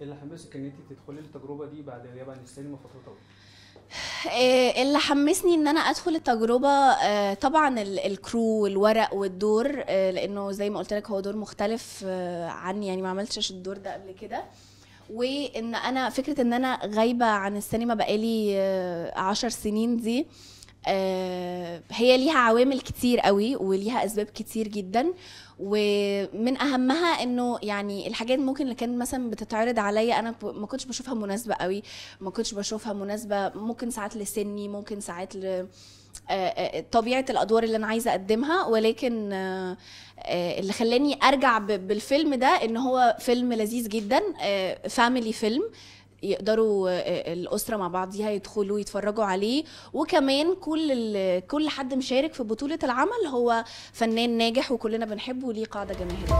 ايه اللي حمسك ان انت تدخلي التجربه دي بعد غياب عن السينما فتره طويله آه، اللي حمسني ان انا ادخل التجربه آه، طبعا الكرو والورق والدور آه، لانه زي ما قلت لك هو دور مختلف عني يعني ما عملتش الدور ده قبل كده وان انا فكره ان انا غايبه عن السينما بقالي عشر سنين دي آه، هي ليها عوامل كتير قوي وليها اسباب كتير جدا ومن اهمها انه يعني الحاجات ممكن اللي كانت مثلا بتتعرض عليا انا ما كنتش بشوفها مناسبه قوي ما كنتش بشوفها مناسبه ممكن ساعات لسني ممكن ساعات ل... آه، آه، طبيعه الادوار اللي انا عايزه اقدمها ولكن اللي خلاني ارجع بالفيلم ده ان هو فيلم لذيذ جدا فاميلي فيلم يقدروا آه، آه، الاسره مع بعضيها يدخلوا يتفرجوا عليه وكمان كل كل حد مشارك في بطوله العمل هو فنان ناجح وكلنا بنحبه وليه قاعده جماهيريه